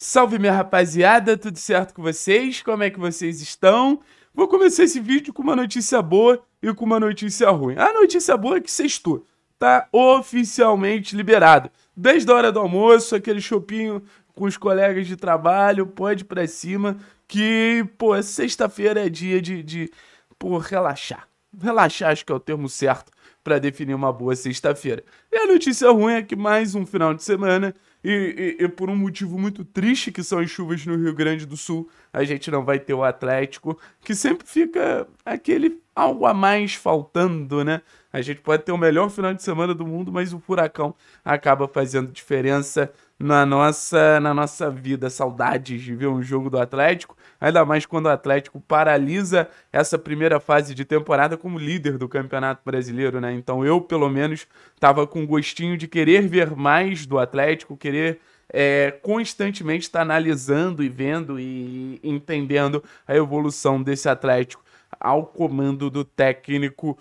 Salve minha rapaziada, tudo certo com vocês? Como é que vocês estão? Vou começar esse vídeo com uma notícia boa e com uma notícia ruim. A notícia boa é que sextou, tá oficialmente liberado. Desde a hora do almoço, aquele chopinho com os colegas de trabalho, pode pra cima, que, pô, é sexta-feira é dia de, de, pô, relaxar. Relaxar acho que é o termo certo para definir uma boa sexta-feira. E a notícia ruim é que mais um final de semana e, e, e, por um motivo muito triste, que são as chuvas no Rio Grande do Sul, a gente não vai ter o Atlético, que sempre fica aquele algo a mais faltando, né? A gente pode ter o melhor final de semana do mundo, mas o furacão acaba fazendo diferença na nossa, na nossa vida. Saudades de ver um jogo do Atlético, ainda mais quando o Atlético paralisa essa primeira fase de temporada como líder do Campeonato Brasileiro, né? Então eu, pelo menos, estava com gostinho de querer ver mais do Atlético, querer é, constantemente estar tá analisando e vendo e entendendo a evolução desse Atlético ao comando do técnico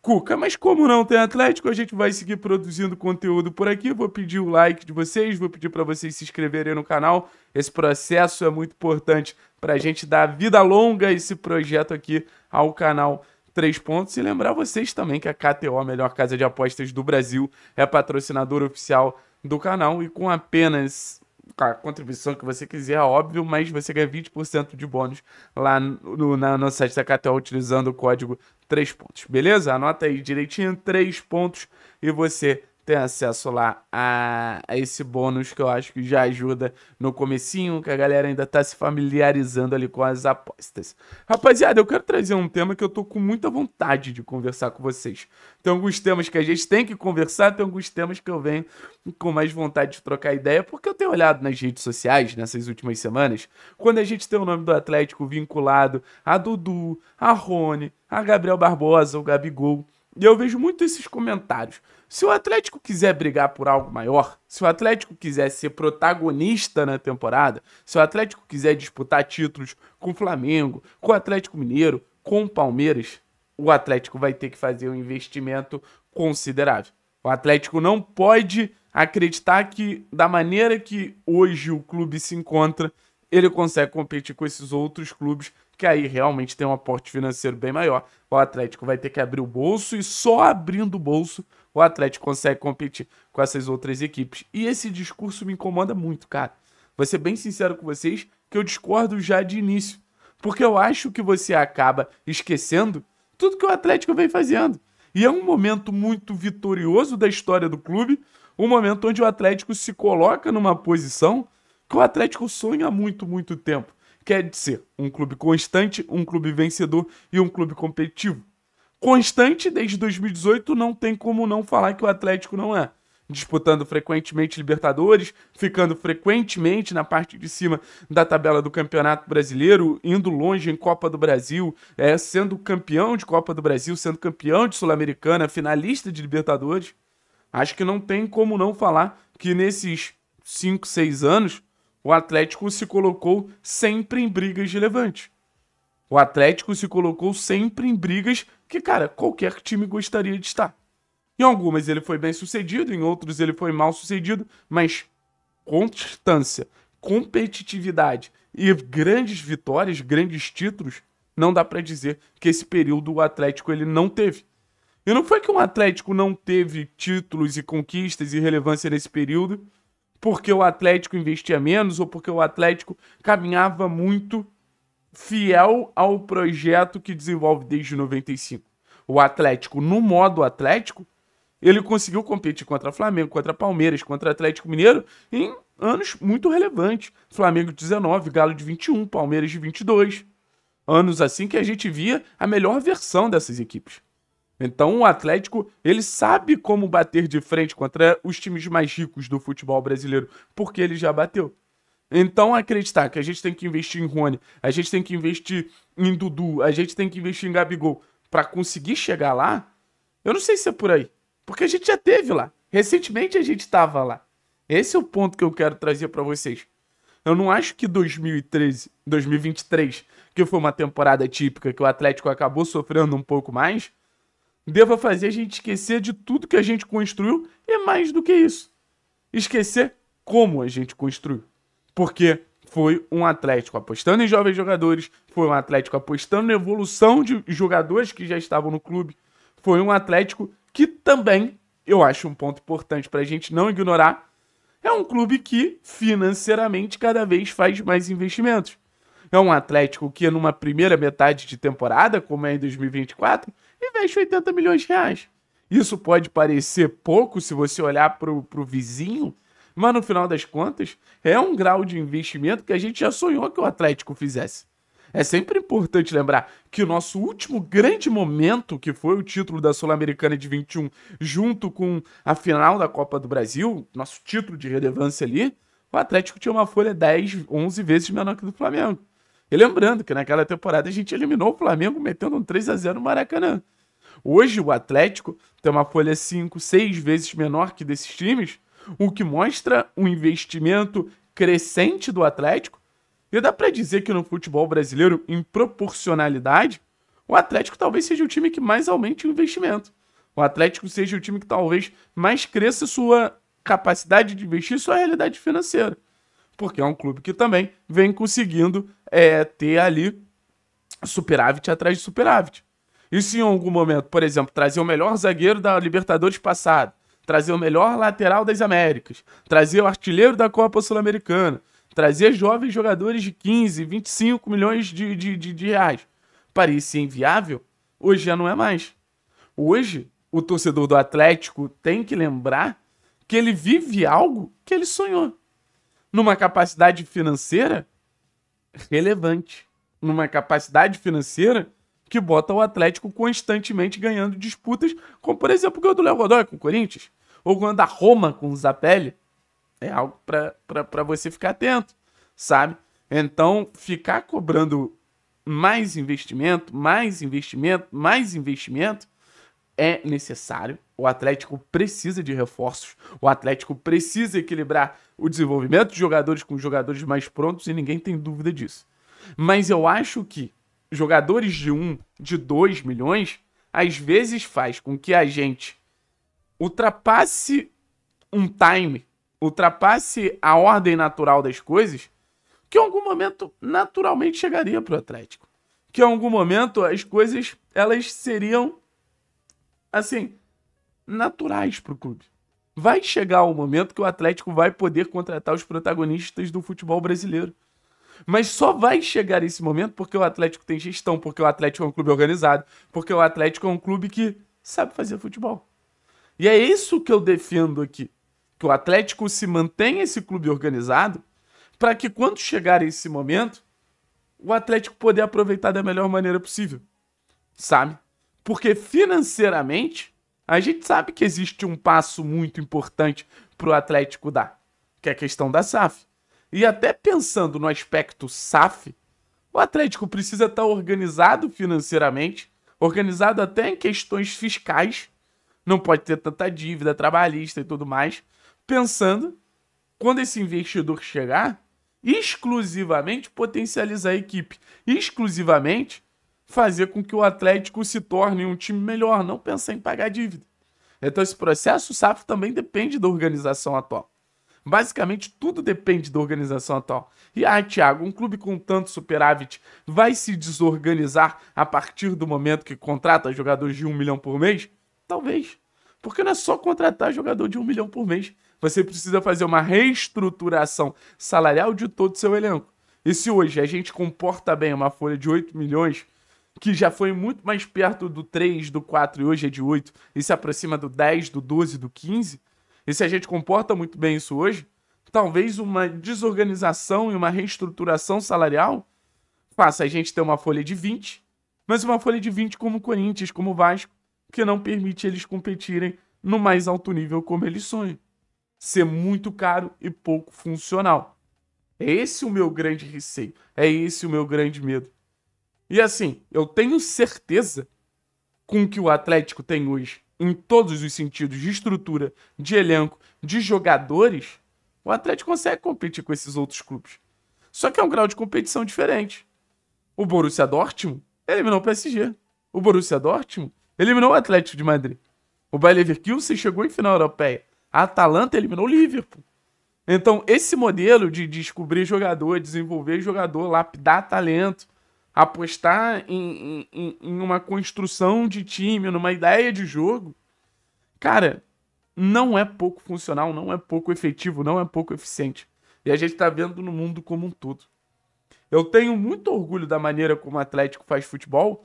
Cuca. Mas como não tem Atlético, a gente vai seguir produzindo conteúdo por aqui. Vou pedir o like de vocês, vou pedir para vocês se inscreverem no canal. Esse processo é muito importante para a gente dar vida longa a esse projeto aqui ao canal três pontos. E lembrar vocês também que a KTO, a melhor casa de apostas do Brasil, é patrocinadora oficial do canal e com apenas a contribuição que você quiser, é óbvio, mas você ganha 20% de bônus lá no, na, no site da KTO utilizando o código 3 pontos, beleza? Anota aí direitinho, 3 pontos, e você ter acesso lá a, a, esse bônus que eu acho que já ajuda no comecinho, que a galera ainda tá se familiarizando ali com as apostas. Rapaziada, eu quero trazer um tema que eu tô com muita vontade de conversar com vocês. Tem alguns temas que a gente tem que conversar, tem alguns temas que eu venho com mais vontade de trocar ideia, porque eu tenho olhado nas redes sociais nessas últimas semanas, quando a gente tem o nome do Atlético vinculado a Dudu, a Rony, a Gabriel Barbosa, o Gabigol, e eu vejo muito esses comentários. Se o Atlético quiser brigar por algo maior, se o Atlético quiser ser protagonista na temporada, se o Atlético quiser disputar títulos com o Flamengo, com o Atlético Mineiro, com o Palmeiras, o Atlético vai ter que fazer um investimento considerável. O Atlético não pode acreditar que, da maneira que hoje o clube se encontra, ele consegue competir com esses outros clubes que aí realmente tem um aporte financeiro bem maior. O Atlético vai ter que abrir o bolso e só abrindo o bolso o Atlético consegue competir com essas outras equipes. E esse discurso me incomoda muito, cara. Vou ser bem sincero com vocês que eu discordo já de início, porque eu acho que você acaba esquecendo tudo que o Atlético vem fazendo. E é um momento muito vitorioso da história do clube, um momento onde o Atlético se coloca numa posição que o Atlético sonha há muito, muito tempo, Quer dizer, é de ser um clube constante, um clube vencedor e um clube competitivo. Constante desde 2018, não tem como não falar que o Atlético não é disputando frequentemente Libertadores, ficando frequentemente na parte de cima da tabela do Campeonato Brasileiro, indo longe em Copa do Brasil, é, sendo campeão de Copa do Brasil, sendo campeão de Sul-Americana, finalista de Libertadores. Acho que não tem como não falar que nesses 5, 6 anos o Atlético se colocou sempre em brigas relevantes. O Atlético se colocou sempre em brigas que, cara, qualquer time gostaria de estar. Em algumas ele foi bem sucedido, em outros ele foi mal sucedido, mas constância, competitividade e grandes vitórias, grandes títulos, não dá para dizer que esse período o Atlético ele não teve. E não foi que o Atlético não teve títulos e conquistas e relevância nesse período porque o Atlético investia menos ou porque o Atlético caminhava muito fiel ao projeto que desenvolve desde 95. O Atlético, no modo Atlético, ele conseguiu competir contra Flamengo, contra Palmeiras, contra Atlético Mineiro em anos muito relevantes. Flamengo de 19, Galo de 21, Palmeiras de 22. Anos assim que a gente via a melhor versão dessas equipes. Então o Atlético, ele sabe como bater de frente contra os times mais ricos do futebol brasileiro, porque ele já bateu. Então acreditar que a gente tem que investir em Rony, a gente tem que investir em Dudu, a gente tem que investir em Gabigol para conseguir chegar lá, eu não sei se é por aí, porque a gente já teve lá. Recentemente a gente estava lá. Esse é o ponto que eu quero trazer para vocês. Eu não acho que 2013, 2023, que foi uma temporada típica que o Atlético acabou sofrendo um pouco mais, deva fazer a gente esquecer de tudo que a gente construiu e mais do que isso, esquecer como a gente construiu. Porque foi um Atlético apostando em jovens jogadores, foi um Atlético apostando na evolução de jogadores que já estavam no clube, foi um Atlético que também, eu acho um ponto importante para a gente não ignorar, é um clube que financeiramente cada vez faz mais investimentos. É um Atlético que, numa primeira metade de temporada, como é em 2024, investe 80 milhões de reais. Isso pode parecer pouco se você olhar para o vizinho, mas no final das contas, é um grau de investimento que a gente já sonhou que o Atlético fizesse. É sempre importante lembrar que o nosso último grande momento, que foi o título da Sul-Americana de 21, junto com a final da Copa do Brasil, nosso título de relevância ali, o Atlético tinha uma folha 10, 11 vezes menor que do Flamengo. E lembrando que naquela temporada a gente eliminou o Flamengo metendo um 3 a 0 no Maracanã. Hoje o Atlético tem uma folha 5, 6 vezes menor que desses times, o que mostra um investimento crescente do Atlético. E dá para dizer que no futebol brasileiro, em proporcionalidade, o Atlético talvez seja o time que mais aumente o investimento. O Atlético seja o time que talvez mais cresça sua capacidade de investir sua realidade financeira. Porque é um clube que também vem conseguindo é, ter ali superávit atrás de superávit. E se em algum momento, por exemplo, trazer o melhor zagueiro da Libertadores passado, trazer o melhor lateral das Américas, trazer o artilheiro da Copa Sul-Americana, trazer jovens jogadores de 15, 25 milhões de, de, de, de reais, parecia inviável, hoje já não é mais. Hoje, o torcedor do Atlético tem que lembrar que ele vive algo que ele sonhou. Numa capacidade financeira relevante. Numa capacidade financeira que bota o Atlético constantemente ganhando disputas, como por exemplo o do Léo Godoy com o Corinthians, ou quando da Roma com o Zapelli. É algo para você ficar atento, sabe? Então, ficar cobrando mais investimento, mais investimento, mais investimento é necessário. O Atlético precisa de reforços. O Atlético precisa equilibrar o desenvolvimento de jogadores com jogadores mais prontos e ninguém tem dúvida disso. Mas eu acho que jogadores de 1, um, de 2 milhões, às vezes faz com que a gente ultrapasse um time, ultrapasse a ordem natural das coisas, que em algum momento naturalmente chegaria para o Atlético. Que em algum momento as coisas elas seriam assim, naturais para o clube. Vai chegar o momento que o Atlético vai poder contratar os protagonistas do futebol brasileiro. Mas só vai chegar esse momento porque o Atlético tem gestão, porque o Atlético é um clube organizado, porque o Atlético é um clube que sabe fazer futebol. E é isso que eu defendo aqui. Que o Atlético se mantenha esse clube organizado para que quando chegar esse momento, o Atlético poder aproveitar da melhor maneira possível. Sabe? Porque financeiramente, a gente sabe que existe um passo muito importante para o Atlético dar, que é a questão da SAF. E até pensando no aspecto SAF, o Atlético precisa estar tá organizado financeiramente, organizado até em questões fiscais, não pode ter tanta dívida trabalhista e tudo mais, pensando quando esse investidor chegar, exclusivamente potencializar a equipe, exclusivamente fazer com que o Atlético se torne um time melhor, não pensar em pagar dívida. Então esse processo SAF também depende da organização atual. Basicamente, tudo depende da organização atual. E ah, Thiago, um clube com tanto superávit vai se desorganizar a partir do momento que contrata jogadores de um milhão por mês? Talvez. Porque não é só contratar jogador de um milhão por mês. Você precisa fazer uma reestruturação salarial de todo o seu elenco. E se hoje a gente comporta bem uma folha de 8 milhões, que já foi muito mais perto do 3, do 4 e hoje é de 8, e se aproxima do 10, do 12, do 15, e se a gente comporta muito bem isso hoje, talvez uma desorganização e uma reestruturação salarial faça a gente ter uma folha de 20, mas uma folha de 20 como o Corinthians, como o Vasco, que não permite eles competirem no mais alto nível como eles sonham. Ser muito caro e pouco funcional. É esse o meu grande receio, é esse o meu grande medo. E assim, eu tenho certeza com o que o Atlético tem hoje em todos os sentidos, de estrutura, de elenco, de jogadores, o Atlético consegue competir com esses outros clubes. Só que é um grau de competição diferente. O Borussia Dortmund eliminou o PSG. O Borussia Dortmund eliminou o Atlético de Madrid. O Bayer Leverkusen chegou em final europeia. A Atalanta eliminou o Liverpool. Então, esse modelo de descobrir jogador, desenvolver jogador, lapidar talento, apostar em, em, em uma construção de time, numa ideia de jogo, cara, não é pouco funcional, não é pouco efetivo, não é pouco eficiente. E a gente está vendo no mundo como um todo. Eu tenho muito orgulho da maneira como o Atlético faz futebol,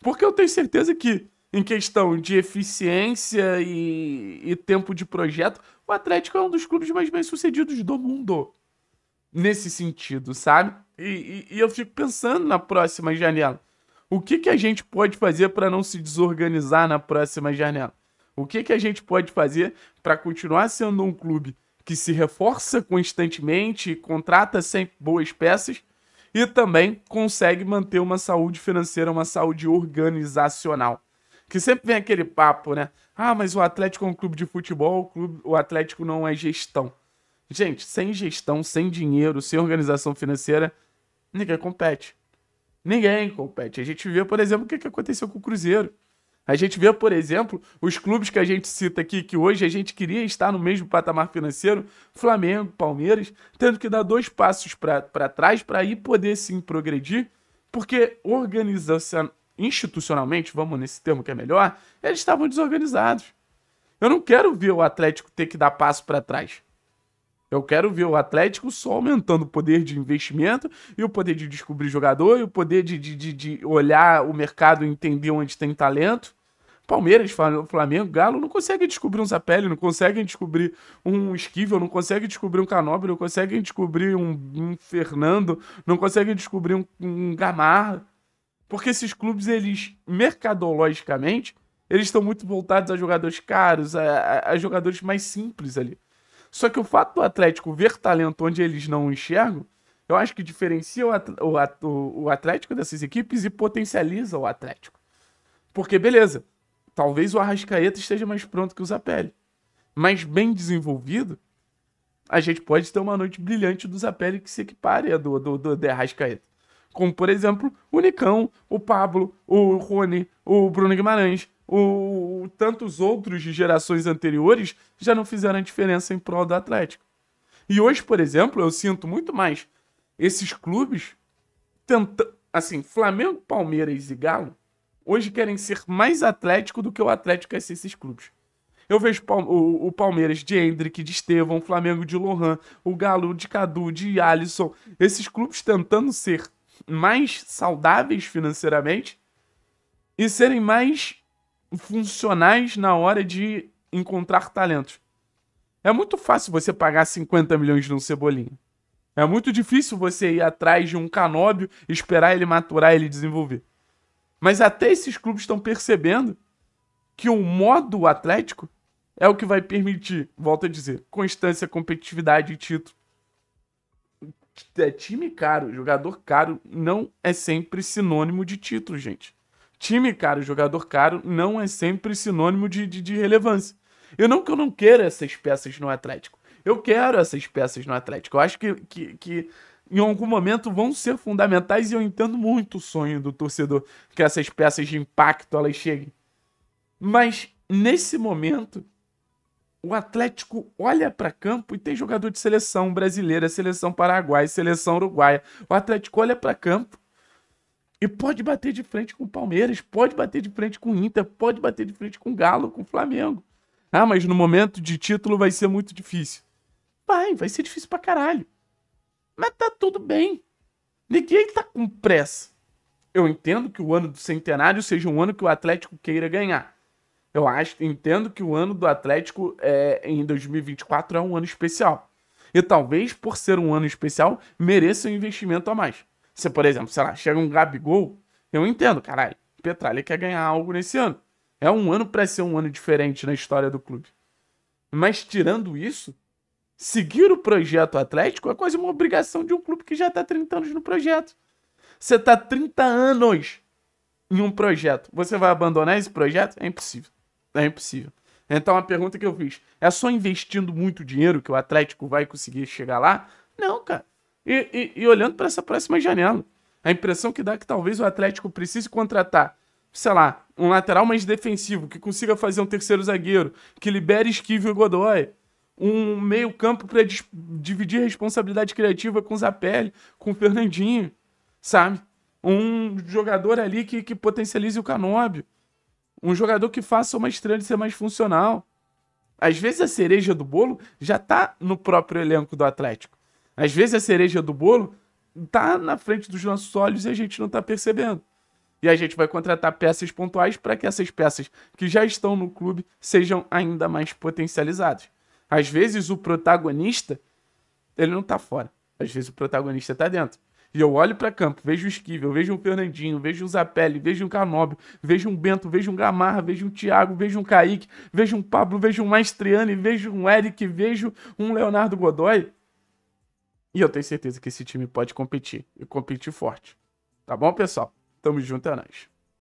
porque eu tenho certeza que, em questão de eficiência e, e tempo de projeto, o Atlético é um dos clubes mais bem-sucedidos do mundo nesse sentido, sabe? E, e, e eu fico pensando na próxima janela. O que, que a gente pode fazer para não se desorganizar na próxima janela? O que, que a gente pode fazer para continuar sendo um clube que se reforça constantemente, contrata sempre boas peças e também consegue manter uma saúde financeira, uma saúde organizacional. Que sempre vem aquele papo, né? Ah, mas o Atlético é um clube de futebol, o, clube, o Atlético não é gestão. Gente, sem gestão, sem dinheiro, sem organização financeira, ninguém compete. Ninguém compete. A gente vê, por exemplo, o que aconteceu com o Cruzeiro. A gente vê, por exemplo, os clubes que a gente cita aqui, que hoje a gente queria estar no mesmo patamar financeiro, Flamengo, Palmeiras, tendo que dar dois passos para trás para aí poder sim progredir, porque organização, institucionalmente, vamos nesse termo que é melhor, eles estavam desorganizados. Eu não quero ver o Atlético ter que dar passo para trás. Eu quero ver o Atlético só aumentando o poder de investimento e o poder de descobrir jogador e o poder de, de, de, de olhar o mercado e entender onde tem talento. Palmeiras, Flamengo, Galo não conseguem descobrir um Zapelli, não conseguem descobrir um Esquivel, não conseguem descobrir um Canóbio, não conseguem descobrir um, um, Fernando, não conseguem descobrir um, um Gamarra. Porque esses clubes, eles, mercadologicamente, eles estão muito voltados a jogadores caros, a, a, a jogadores mais simples ali. Só que o fato do Atlético ver talento onde eles não enxergam, eu acho que diferencia o Atlético dessas equipes e potencializa o Atlético. Porque, beleza, talvez o Arrascaeta esteja mais pronto que o Zapelli. Mas bem desenvolvido, a gente pode ter uma noite brilhante do Zapelli que se equipare a do, do, do, do Arrascaeta. Como, por exemplo, o Nicão, o Pablo, o Rony, o Bruno Guimarães, o tantos outros de gerações anteriores já não fizeram diferença em prol do Atlético. E hoje, por exemplo, eu sinto muito mais esses clubes tentando. Assim, Flamengo, Palmeiras e Galo hoje querem ser mais Atlético do que o Atlético é ser esses clubes. Eu vejo o, Palmeiras de Hendrick, de Estevão, o Flamengo de Lohan, o Galo de Cadu, de Alisson. Esses clubes tentando ser mais saudáveis financeiramente e serem mais funcionais na hora de encontrar talentos. É muito fácil você pagar 50 milhões num Cebolinha. É muito difícil você ir atrás de um canóbio, esperar ele maturar, ele desenvolver. Mas até esses clubes estão percebendo que o modo atlético é o que vai permitir, volto a dizer, constância, competitividade e título. É time caro, jogador caro não é sempre sinônimo de título, gente time caro, jogador caro, não é sempre sinônimo de, de, de relevância. Eu não que eu não queira essas peças no Atlético. Eu quero essas peças no Atlético. Eu acho que, que, que em algum momento vão ser fundamentais e eu entendo muito o sonho do torcedor que essas peças de impacto elas cheguem. Mas nesse momento, o Atlético olha para campo e tem jogador de seleção brasileira, seleção paraguaia, seleção uruguaia. O Atlético olha para campo e pode bater de frente com o Palmeiras, pode bater de frente com o Inter, pode bater de frente com o Galo, com o Flamengo. Ah, mas no momento de título vai ser muito difícil. Vai, vai ser difícil pra caralho. Mas tá tudo bem. Ninguém tá com pressa. Eu entendo que o ano do centenário seja um ano que o Atlético queira ganhar. Eu acho, entendo que o ano do Atlético é, em 2024 é um ano especial. E talvez, por ser um ano especial, mereça um investimento a mais se por exemplo, sei lá, chega um Gabigol, eu entendo, caralho. Petralha quer ganhar algo nesse ano. É um ano para ser um ano diferente na história do clube. Mas tirando isso, seguir o projeto Atlético é quase uma obrigação de um clube que já está 30 anos no projeto. Você está 30 anos em um projeto. Você vai abandonar esse projeto? É impossível. É impossível. Então a pergunta que eu fiz: é só investindo muito dinheiro que o Atlético vai conseguir chegar lá? Não, cara. E, e, e olhando para essa próxima janela, a impressão que dá é que talvez o Atlético precise contratar, sei lá, um lateral mais defensivo, que consiga fazer um terceiro zagueiro, que libere Esquivel e Godoy, um meio-campo para dividir responsabilidade criativa com o Zapelli, com o Fernandinho, sabe? Um jogador ali que, que potencialize o Canóbio. Um jogador que faça uma estrela ser mais funcional. Às vezes a cereja do bolo já tá no próprio elenco do Atlético. Às vezes a cereja do bolo tá na frente dos nossos olhos e a gente não tá percebendo. E a gente vai contratar peças pontuais para que essas peças que já estão no clube sejam ainda mais potencializadas. Às vezes o protagonista, ele não tá fora. Às vezes o protagonista tá dentro. E eu olho para campo, vejo o Esquivel, vejo o Fernandinho, vejo o Zapelli, vejo o Canobio, vejo o Bento, vejo o Gamarra, vejo o Thiago, vejo o Kaique, vejo o Pablo, vejo o Maestriani, vejo um Eric, vejo um Leonardo Godoy. E eu tenho certeza que esse time pode competir e competir forte. Tá bom, pessoal? Tamo junto, é nóis.